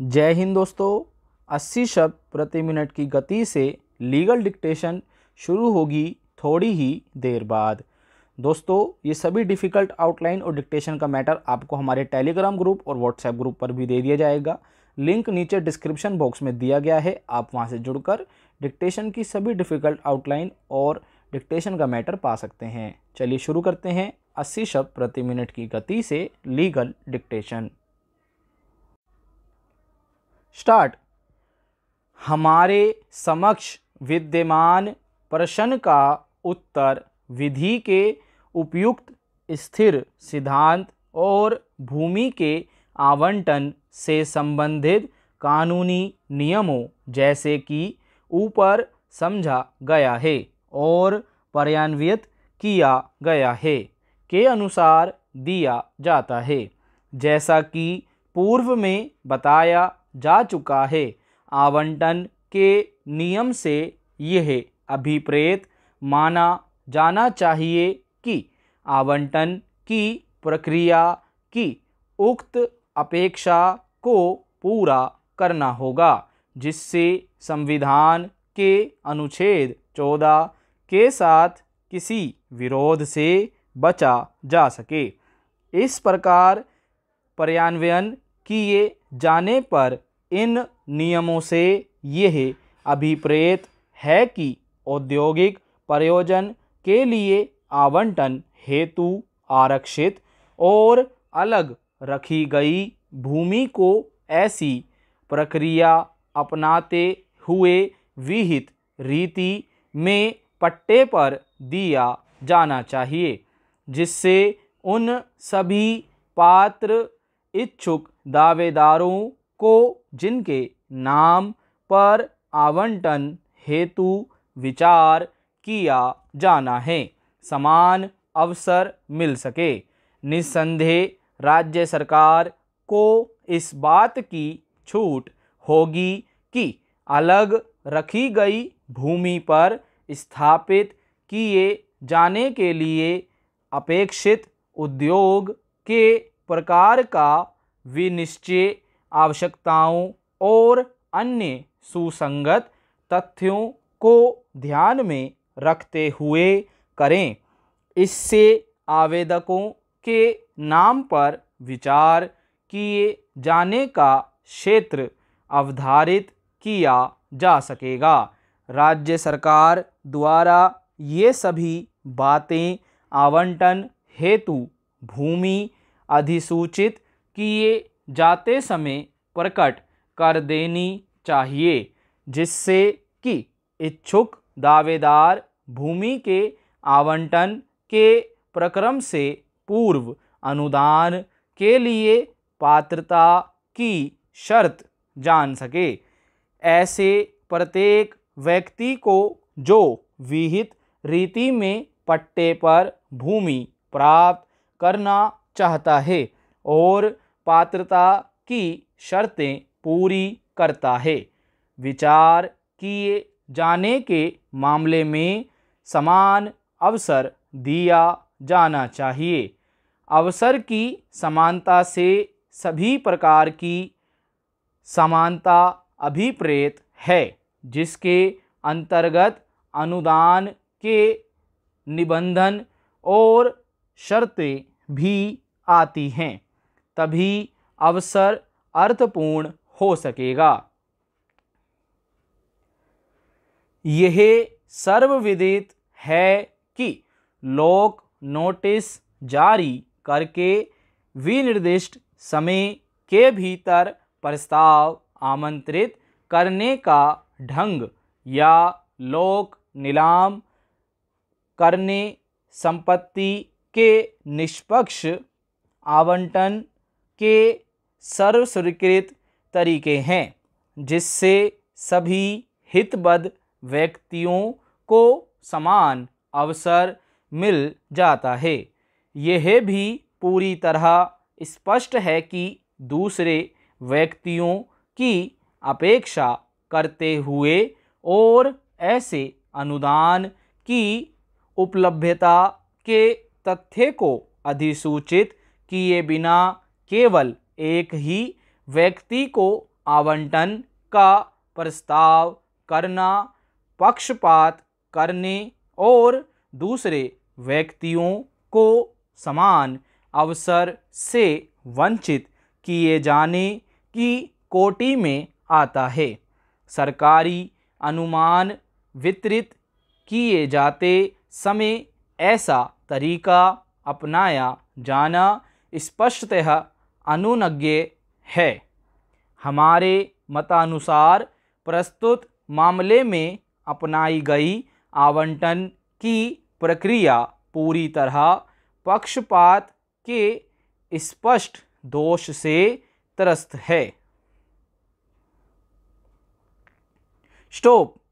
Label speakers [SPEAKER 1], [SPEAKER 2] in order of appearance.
[SPEAKER 1] जय हिंद दोस्तों 80 शब्द प्रति मिनट की गति से लीगल डिक्टेशन शुरू होगी थोड़ी ही देर बाद दोस्तों ये सभी डिफ़िकल्ट आउटलाइन और डिक्टेशन का मैटर आपको हमारे टेलीग्राम ग्रुप और व्हाट्सएप ग्रुप पर भी दे दिया जाएगा लिंक नीचे डिस्क्रिप्शन बॉक्स में दिया गया है आप वहाँ से जुड़कर डिक्टेशन की सभी डिफ़िकल्ट आउटलाइन और डिक्टेशन का मैटर पा सकते हैं चलिए शुरू करते हैं अस्सी शब्द प्रति मिनट की गति से लीगल डिक्टेशन स्टार्ट हमारे समक्ष विद्यमान प्रश्न का उत्तर विधि के उपयुक्त स्थिर सिद्धांत और भूमि के आवंटन से संबंधित कानूनी नियमों जैसे कि ऊपर समझा गया है और पर्यान्वित किया गया है के अनुसार दिया जाता है जैसा कि पूर्व में बताया जा चुका है आवंटन के नियम से यह अभिप्रेत माना जाना चाहिए कि आवंटन की प्रक्रिया की उक्त अपेक्षा को पूरा करना होगा जिससे संविधान के अनुच्छेद चौदह के साथ किसी विरोध से बचा जा सके इस प्रकार पर्यान्वयन किए जाने पर इन नियमों से यह अभिप्रेत है कि औद्योगिक प्रयोजन के लिए आवंटन हेतु आरक्षित और अलग रखी गई भूमि को ऐसी प्रक्रिया अपनाते हुए विहित रीति में पट्टे पर दिया जाना चाहिए जिससे उन सभी पात्र इच्छुक दावेदारों को जिनके नाम पर आवंटन हेतु विचार किया जाना है समान अवसर मिल सके निस्संदेह राज्य सरकार को इस बात की छूट होगी कि अलग रखी गई भूमि पर स्थापित किए जाने के लिए अपेक्षित उद्योग के प्रकार का विनिश्चय आवश्यकताओं और अन्य सुसंगत तथ्यों को ध्यान में रखते हुए करें इससे आवेदकों के नाम पर विचार किए जाने का क्षेत्र अवधारित किया जा सकेगा राज्य सरकार द्वारा ये सभी बातें आवंटन हेतु भूमि अधिसूचित किए जाते समय प्रकट कर देनी चाहिए जिससे कि इच्छुक दावेदार भूमि के आवंटन के प्रक्रम से पूर्व अनुदान के लिए पात्रता की शर्त जान सके ऐसे प्रत्येक व्यक्ति को जो विहित रीति में पट्टे पर भूमि प्राप्त करना चाहता है और पात्रता की शर्तें पूरी करता है विचार किए जाने के मामले में समान अवसर दिया जाना चाहिए अवसर की समानता से सभी प्रकार की समानता अभिप्रेत है जिसके अंतर्गत अनुदान के निबंधन और शर्तें भी आती हैं तभी अवसर अर्थपूर्ण हो सकेगा यह सर्वविदित है कि लोक नोटिस जारी करके विनिर्दिष्ट समय के भीतर प्रस्ताव आमंत्रित करने का ढंग या लोक नीलाम करने संपत्ति के निष्पक्ष आवंटन के सर्वस्वीकृत तरीके हैं जिससे सभी हितबद्ध व्यक्तियों को समान अवसर मिल जाता है यह भी पूरी तरह स्पष्ट है कि दूसरे व्यक्तियों की अपेक्षा करते हुए और ऐसे अनुदान की उपलब्धता के तथ्य को अधिसूचित किए बिना केवल एक ही व्यक्ति को आवंटन का प्रस्ताव करना पक्षपात करने और दूसरे व्यक्तियों को समान अवसर से वंचित किए जाने की कोटि में आता है सरकारी अनुमान वितरित किए जाते समय ऐसा तरीका अपनाया जाना स्पष्टतः अनुनज्ञ है हमारे मतानुसार प्रस्तुत मामले में अपनाई गई आवंटन की प्रक्रिया पूरी तरह पक्षपात के स्पष्ट दोष से त्रस्त है स्टोप